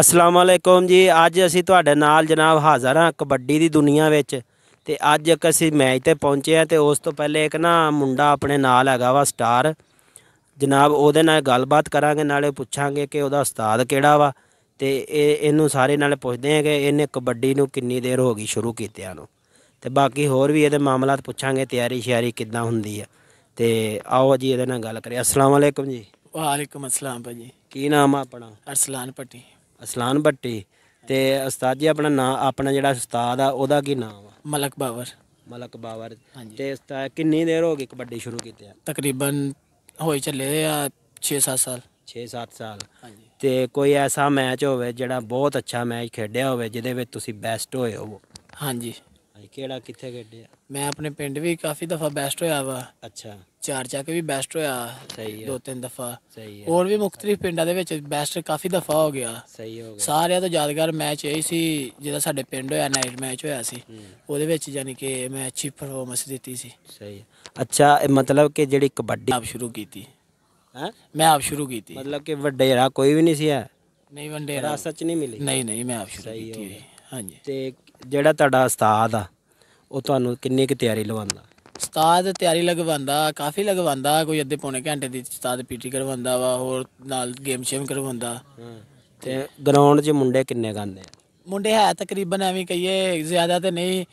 ਅਸਲਾਮ ਅਲੈਕੁਮ ਜੀ ਅੱਜ ਅਸੀਂ ਤੁਹਾਡੇ ਨਾਲ ਜਨਾਬ ਹਾਜ਼ਰ ਹਾਂ ਕਬੱਡੀ ਦੀ ਦੁਨੀਆ ਵਿੱਚ ਤੇ ਅੱਜ ਇੱਕ ਅਸੀਂ ਮੈਚ ਤੇ ਪਹੁੰਚੇ ਆ ਤੇ ਉਸ ਤੋਂ ਪਹਿਲੇ ਇੱਕ ਨਾ ਮੁੰਡਾ ਆਪਣੇ ਨਾਲ ਹੈਗਾ ਵਾ ਸਟਾਰ ਜਨਾਬ ਉਹਦੇ ਨਾਲ ਗੱਲਬਾਤ ਕਰਾਂਗੇ ਨਾਲੇ ਪੁੱਛਾਂਗੇ ਕਿ ਉਹਦਾ ਉਸਤਾਦ ਕਿਹੜਾ ਵਾ ਤੇ ਇਹ ਇਹਨੂੰ ਸਾਰੇ ਨਾਲ ਪੁੱਛਦੇ ਆ ਕਿ ਇਹਨੇ ਕਬੱਡੀ ਨੂੰ ਕਿੰਨੀ ਦੇਰ ਹੋ ਗਈ ਸ਼ੁਰੂ ਕੀਤਿਆਂ ਨੂੰ ਤੇ ਬਾਕੀ ਹੋਰ ਵੀ ਇਹਦੇ ਮਾਮਲਾਤ ਪੁੱਛਾਂਗੇ ਤਿਆਰੀ ਸ਼ਿਆਰੀ ਕਿੱਦਾਂ ਹੁੰਦੀ ਆ ਤੇ ਆਓ ਜੀ ਇਹਦੇ ਨਾਲ ਗੱਲ ਕਰੀਏ ਅਸਲਾਮ ਅਲੈਕੁਮ ਜੀ ਵਾਲੇਕਮ ਅਸਲਾਮ ਭਾਜੀ ਕੀ ਨਾਮ ਆ ਆਪਣਾ ਅਰਸਲਾਨ ਪੱਟੀ ਅਸਲਾਨ ਭੱਟੀ ਤੇ ਉਸਤਾਦ ਜੀ ਆਪਣਾ ਨਾਂ ਆਪਣਾ ਜਿਹੜਾ ਉਸਤਾਦ ਆ ਉਹਦਾ ਕੀ ਨਾਮ ਆ ਮਲਕ ਬਾਵਰ ਮਲਕ ਬਾਵਰ ਤੇ ਉਸਤਾਦ ਕਿੰਨੀ ਦੇਰ ਹੋ ਗਈ ਕਬੱਡੀ ਸ਼ੁਰੂ ਕੀਤੇ ਆ ਤਕਰੀਬਨ ਹੋਈ ਚੱਲੇ ਆ 6-7 ਸਾਲ 6-7 ਸਾਲ ਹਾਂਜੀ ਤੇ ਕੋਈ ਐਸਾ ਮੈਚ ਹੋਵੇ ਜਿਹੜਾ ਬਹੁਤ ਅੱਛਾ ਮੈਚ ਖੇਡਿਆ ਹੋਵੇ ਜਿਹਦੇ ਵਿੱਚ ਤੁਸੀਂ ਬੈਸਟ ਹੋਏ ਹੋਵੋ ਹਾਂਜੀ ਕਿਹੜਾ ਕਿੱਥੇ ਖੇਡਿਆ ਮੈਂ ਆਪਣੇ ਪਿੰਡ ਵੀ ਕਾਫੀ ਦਫਾ ਬੈਸਟ ਹੋਇਆ ਵਾ ਅੱਛਾ ਚਾਰ ਚੱਕ ਵੀ ਬੈਸਟ ਹੋਇਆ ਸਹੀ ਹੈ ਦੋ ਤਿੰਨ ਦਫਾ ਸਹੀ ਹੈ ਹੋਰ ਵੀ ਮੁਖਤਰੀ ਪਿੰਡਾਂ ਦੇ ਵਿੱਚ ਬੈਸਟ ਕਾਫੀ ਦਫਾ ਹੋ ਗਿਆ ਸਹੀ ਹੋ ਗਿਆ ਸਾਰਿਆਂ ਤੋਂ ਯਾਦਗਾਰ ਮੈਚ ਇਹ ਸੀ ਜਿਹੜਾ ਸਾਡੇ ਪਿੰਡ ਹੋਇਆ ਨਾਈਟ ਮੈਚ ਹੋਇਆ ਸੀ ਉਹਦੇ ਵਿੱਚ ਯਾਨੀ ਕਿ ਮੈਂ ਅੱਛੀ ਪਰਫਾਰਮੈਂਸ ਦਿੱਤੀ ਸੀ ਸਹੀ ਅੱਛਾ ਮਤਲਬ ਕਿ ਜਿਹੜੀ ਕਬੱਡੀ ਆਪ ਸ਼ੁਰੂ ਕੀਤੀ ਹੈ ਮੈਂ ਆਪ ਸ਼ੁਰੂ ਕੀਤੀ ਮਤਲਬ ਕਿ ਰਾ ਕੋਈ ਵੀ ਨਹੀਂ ਸੀ ਹੈ ਨਹੀਂ ਰਾ ਸੱਚ ਨਹੀਂ ਮਿਲੀ ਨਹੀਂ ਨਹੀਂ ਮੈਂ ਆਪ ਸ਼ੁਰੂ ਕੀਤੀ ਹਾਂਜੀ ਤੇ ਜਿਹੜਾ ਤੁਹਾਡਾ ਉਸਤਾਦ ਆ ਉਹ ਤੁਹਾਨੂੰ ਕਿੰਨੇ ਕਿ ਤਿਆਰੀ ਲਵਾਉਂਦਾ ਉਸਤਾਦ ਤਿਆਰੀ ਲਗਵਾਉਂਦਾ ਕਾਫੀ ਲਗਵਾਉਂਦਾ ਕੋਈ ਅੱਧੇ ਪੌਣੇ ਘੰਟੇ ਦੀ ਉਸਤਾਦ ਪੀਟੀ ਕਰਵਾਉਂਦਾ ਵਾ ਹੋਰ ਨਾਲ ਗੇਮ ਸ਼ੇਮ ਕਰਵਾਉਂਦਾ ਤੇ ਗਰਾਊਂਡ 'ਚ ਮੁੰਡੇ ਕਿੰਨੇ ਗਾਉਂਦੇ ਮੁੰਡੇ ਹੈ ਤਕਰੀਬਨ ਐਵੇਂ ਕਹੀਏ ਜ਼ਿਆਦਾ ਤੇ ਨਹੀਂ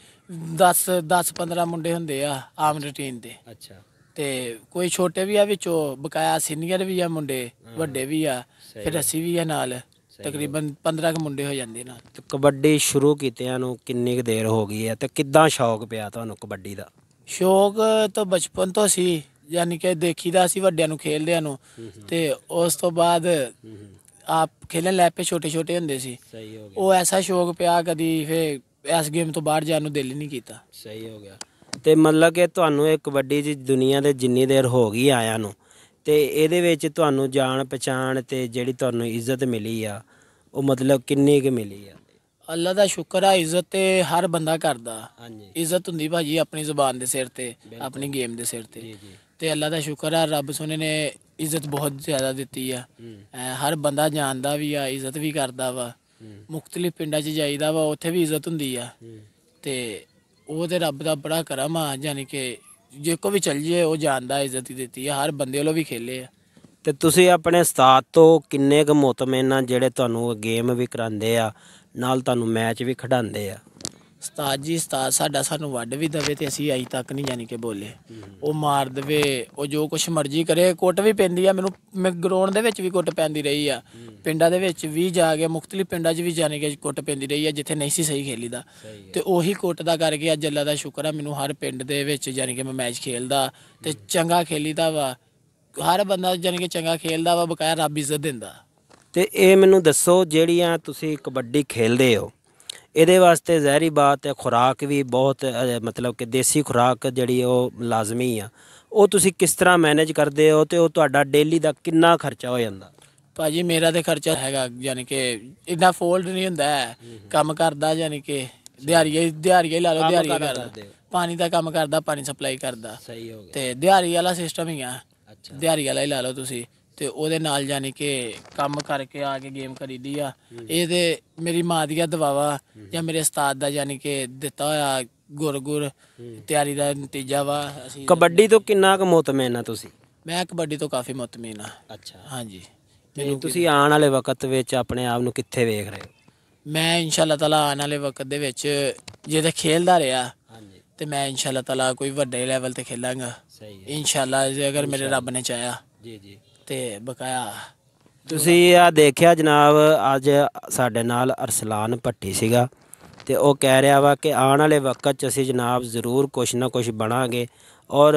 10 10 15 ਮੁੰਡੇ ਹੁੰਦੇ ਆ ਆਮ ਰੂਟੀਨ ਦੇ ਅੱਛਾ ਤੇ ਕੋਈ ਛੋਟੇ ਵੀ ਆ ਵਿੱਚੋਂ ਬਕਾਇਆ ਸੀਨੀਅਰ ਵੀ ਆ ਮੁੰਡੇ ਵੱਡੇ ਵੀ ਆ ਫਿਰ ਅਸੀਂ ਵੀ ਆ ਨਾਲ ਤਕਰੀਬਨ 15 ਕ ਮੁੰਡੇ ਹੋ ਜਾਂਦੇ ਨਾਲ ਤੇ ਕਬੱਡੀ ਸ਼ੁਰੂ ਕੀਤਿਆਂ ਨੂੰ ਕਿੰਨੀ ਕੁ ਦੇਰ ਹੋ ਗਈ ਹੈ ਤੇ ਕਿੱਦਾਂ ਸ਼ੌਕ ਪਿਆ ਤੁਹਾਨੂੰ ਕਬੱਡੀ ਦਾ ਸ਼ੌਕ ਤਾਂ ਬਚਪਨ ਤੋਂ ਸੀ ਯਾਨੀ ਕਿ ਦੇਖੀਦਾ ਸੀ ਵੱਡਿਆਂ ਨੂੰ ਖੇਲਦਿਆਂ ਨੂੰ ਤੇ ਉਸ ਤੋਂ ਬਾਅਦ ਆਪ ਖੇਲਣ ਲੱਗ ਪਏ ਛੋਟੇ ਛੋਟੇ ਹੁੰਦੇ ਸੀ ਸਹੀ ਹੋ ਗਿਆ ਉਹ ਐਸਾ ਸ਼ੌਕ ਪਿਆ ਕਦੀ ਫੇ ਇਸ ਗੇਮ ਤੋਂ ਬਾਹਰ ਜਾਣ ਨੂੰ ਦਿਲ ਨਹੀਂ ਕੀਤਾ ਸਹੀ ਹੋ ਗਿਆ ਤੇ ਮਤਲਬ ਕਿ ਤੁਹਾਨੂੰ ਇਹ ਕਬੱਡੀ ਦੀ ਦੁਨੀਆ ਦੇ ਜਿੰਨੀ ਦੇਰ ਹੋ ਗਈ ਆਇਆਂ ਨੂੰ ਤੇ ਇਹਦੇ ਵਿੱਚ ਤੁਹਾਨੂੰ ਜਾਣ ਪਛਾਣ ਤੇ ਜਿਹੜੀ ਤੁਹਾਨੂੰ ਇੱਜ਼ਤ ਮਿਲੀ ਆ ਉਹ ਮਤਲਬ ਕਿੰਨੀ ਕੁ ਮਿਲੀ ਆ ਅੱਲਾ ਦਾ ਸ਼ੁਕਰ ਆ ਇੱਜ਼ਤ ਤੇ ਹਰ ਬੰਦਾ ਕਰਦਾ ਹਾਂਜੀ ਇੱਜ਼ਤ ਹੁੰਦੀ ਭਾਜੀ ਆਪਣੀ ਜ਼ੁਬਾਨ ਦੇ ਸਿਰ ਤੇ ਆਪਣੀ ਗੇਮ ਦੇ ਸਿਰ ਤੇ ਤੇ ਅੱਲਾ ਦਾ ਸ਼ੁਕਰ ਆ ਰੱਬ ਸੋਨੇ ਨੇ ਇੱਜ਼ਤ ਬਹੁਤ ਜ਼ਿਆਦਾ ਦਿੱਤੀ ਆ ਹਰ ਬੰਦਾ ਜਾਣਦਾ ਵੀ ਆ ਇੱਜ਼ਤ ਵੀ ਕਰਦਾ ਵਾ ਮੁxtਲਿਫ ਪਿੰਡਾਂ 'ਚ ਜਾਈਦਾ ਵਾ ਉੱਥੇ ਵੀ ਇੱਜ਼ਤ ਹੁੰਦੀ ਆ ਤੇ ਉਹ ਤੇ ਰੱਬ ਦਾ ਬੜਾ ਕਰਮ ਆ ਯਾਨੀ ਕਿ ਜੇ ਕੋ ਵੀ ਚੱਲ ਜੇ ਉਹ ਜਾਣਦਾ ਇੱਜ਼ਤ ਹੀ ਦਿੱਤੀ ਹੈ ਹਰ ਬੰਦੇ ਵੱਲੋਂ ਵੀ ਖੇਲੇ ਆ ਤੇ ਤੁਸੀਂ ਆਪਣੇ ਉਸਤਾਦ ਤੋਂ ਕਿੰਨੇ ਕੁ ਮੁਤਮਿਨ ਜਿਹੜੇ ਤੁਹਾਨੂੰ ਗੇਮ ਵੀ ਕਰਾਉਂਦੇ ਆ ਨਾਲ ਤੁਹਾਨੂੰ ਮੈਚ ਵੀ ਖਿਡਾਉਂਦੇ ਆ ਉਸਤਾਦ ਜੀ ਉਸਤਾਦ ਸਾਡਾ ਸਾਨੂੰ ਵੱਢ ਵੀ ਦਵੇ ਤੇ ਅਸੀਂ ਅਜੇ ਤੱਕ ਨਹੀਂ ਜਾਣੀ ਕਿ ਬੋਲੇ ਉਹ ਮਾਰ ਦਵੇ ਉਹ ਜੋ ਕੁਛ ਮਰਜ਼ੀ ਕਰੇ ਕੁੱਟ ਵੀ ਪੈਂਦੀ ਆ ਮੈਨੂੰ ਮੈਂ ਗਰਾਉਂਡ ਦੇ ਵਿੱਚ ਵੀ ਕੁੱਟ ਪੈਂਦੀ ਰਹੀ ਆ ਪਿੰਡਾਂ ਦੇ ਵਿੱਚ ਵੀ ਜਾ ਕੇ ਮੁਖਤਲੀ ਪਿੰਡਾਂ 'ਚ ਵੀ ਜਾਣੀ ਕਿ ਕੁੱਟ ਪੈਂਦੀ ਰਹੀ ਆ ਜਿੱਥੇ ਨਹੀਂ ਸੀ ਸਹੀ ਖੇਲੀਦਾ ਤੇ ਉਹੀ ਕੁੱਟ ਦਾ ਕਰਕੇ ਅੱਜ ਅੱਲਾ ਦਾ ਸ਼ੁਕਰ ਆ ਮੈਨੂੰ ਹਰ ਪਿੰਡ ਦੇ ਵਿੱਚ ਜਾਨੀ ਕਿ ਮੈਂ ਮੈਚ ਖੇਲਦਾ ਤੇ ਚੰਗਾ ਖੇਲੀਦਾ ਵਾ ਹਰ ਬੰਦਾ ਜਾਨੀ ਕਿ ਚੰਗਾ ਖੇਲਦਾ ਵਾ ਬਕਾਇਆ ਰੱਬ ਇੱਜ਼ਤ ਦਿੰਦਾ ਤੇ ਇਹ ਮੈਨੂੰ ਦੱਸੋ ਜਿਹੜੀਆਂ ਤੁਸੀਂ ਕਬੱਡੀ ਖੇਲਦੇ ਹੋ ਇਹਦੇ ਵਾਸਤੇ ਜ਼ਹਿਰੀ ਬਾਤ ਹੈ ਖੁਰਾਕ ਵੀ ਬਹੁਤ ਮਤਲਬ ਕਿ ਦੇਸੀ ਖੁਰਾਕ ਜਿਹੜੀ ਉਹ ਲਾਜ਼ਮੀ ਆ ਉਹ ਤੁਸੀਂ ਕਿਸ ਤਰ੍ਹਾਂ ਮੈਨੇਜ ਕਰਦੇ ਹੋ ਤੇ ਉਹ ਤੁਹਾਡਾ ਡੇਲੀ ਦਾ ਕਿੰਨਾ ਖਰਚਾ ਹੋ ਜਾਂਦਾ ਭਾਜੀ ਮੇਰਾ ਤੇ ਖਰਚਾ ਹੈਗਾ ਯਾਨੀ ਕਿ ਇੰਨਾ ਫੋਲਡ ਨਹੀਂ ਹੁੰਦਾ ਕੰਮ ਕਰਦਾ ਯਾਨੀ ਕਿ ਦਿਹਾੜੀ ਦਿਹਾੜੀ ਲਾ ਲਓ ਦਿਹਾੜੀ ਕਰਦਾ ਪਾਣੀ ਦਾ ਕੰਮ ਕਰਦਾ ਪਾਣੀ ਸਪਲਾਈ ਕਰਦਾ ਸਹੀ ਹੋ ਗਿਆ ਤੇ ਦਿਹਾੜੀ ਵਾਲਾ ਸਿਸਟਮ ਹੀ ਆ ਦਿਹਾੜੀ ਵਾਲਾ ਹੀ ਲਾ ਲਓ ਤੁਸੀਂ ਤੇ ਉਹਦੇ ਨਾਲ ਯਾਨੀ ਕਿ ਕੰਮ ਕਰਕੇ ਆ ਕੇ ਗੇਮ ਖਰੀਦੀ ਆ ਇਹ ਤੇ ਮੇਰੀ ਮਾਂ ਦੀਆ ਦਵਾਵਾ ਜਾਂ ਮੇਰੇ ਉਸਤਾਦ ਦਾ ਯਾਨੀ ਕਿ ਦਿੱਤਾ ਹੋਇਆ ਗੁਰ ਗੁਰ ਤਿਆਰੀ ਦਾ ਨਤੀਜਾ ਵਾ ਅਸੀਂ ਕਬੱਡੀ ਤੋਂ ਕਿੰਨਾ ਕੁ ਮਤਮੈਨ ਆ ਤੁਸੀਂ ਮੈਂ ਕਬੱਡੀ ਤੋਂ ਕਾਫੀ ਮਤਮੈਨ ਆ ਅੱਛਾ ਹਾਂਜੀ ਮੈਨੂੰ ਤੁਸੀਂ ਆਉਣ ਵਾਲੇ ਵਕਤ ਵਿੱਚ ਆਪਣੇ ਆਪ ਨੂੰ ਕਿੱਥੇ ਵੇਖ ਰਹੇ ਮੈਂ ਇਨਸ਼ਾਅੱਲਾ ਤਾਲਾ ਆਉਣ ਵਾਲੇ ਵਕਤ ਦੇ ਵਿੱਚ ਜੇ ਤਾਂ ਖੇਲਦਾ ਰਿਹਾ ਹਾਂਜੀ ਤੇ ਮੈਂ ਇਨਸ਼ਾਅੱਲਾ ਤਾਲਾ ਕੋਈ ਵੱਡੇ ਲੈਵਲ ਤੇ ਖੇਲਾਂਗਾ ਸਹੀ ਹੈ ਇਨਸ਼ਾਅੱਲਾ ਜੇ ਅਗਰ ਮੇਰੇ ਰੱਬ ਨੇ ਚਾਹਿਆ ਜੀ ਜੀ ਤੇ ਬਕਾਇਆ ਤੁਸੀਂ ਆ ਦੇਖਿਆ ਜਨਾਬ ਅੱਜ ਸਾਡੇ ਨਾਲ ਅਰਸਲਾਨ ਪੱਟੀ ਸੀਗਾ ਤੇ ਉਹ ਕਹਿ ਰਿਹਾ ਵਾ ਕਿ ਆਉਣ ਵਾਲੇ ਵਕਤ 'ਚ ਅਸੀਂ ਜਨਾਬ ਜ਼ਰੂਰ ਕੁਛ ਨਾ ਕੁਛ ਬਣਾਂਗੇ ਔਰ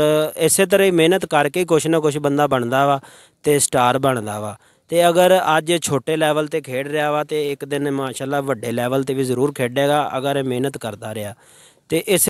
ਇਸੇ ਤਰ੍ਹਾਂ ਹੀ ਮਿਹਨਤ ਕਰਕੇ ਕੁਛ ਨਾ ਕੁਛ ਬੰਦਾ ਬਣਦਾ ਵਾ ਤੇ ਸਟਾਰ ਬਣਦਾ ਵਾ ਤੇ ਅਗਰ ਅੱਜ ਛੋਟੇ ਲੈਵਲ ਤੇ ਖੇਡ ਰਿਹਾ ਵਾ ਤੇ ਇੱਕ ਦਿਨ ਮਾਸ਼ਾਅੱਲਾ ਵੱਡੇ ਲੈਵਲ ਤੇ ਵੀ ਜ਼ਰੂਰ ਖੇਡੇਗਾ ਅਗਰ ਇਹ ਮਿਹਨਤ ਕਰਦਾ ਰਿਹਾ ਤੇ ਇਸ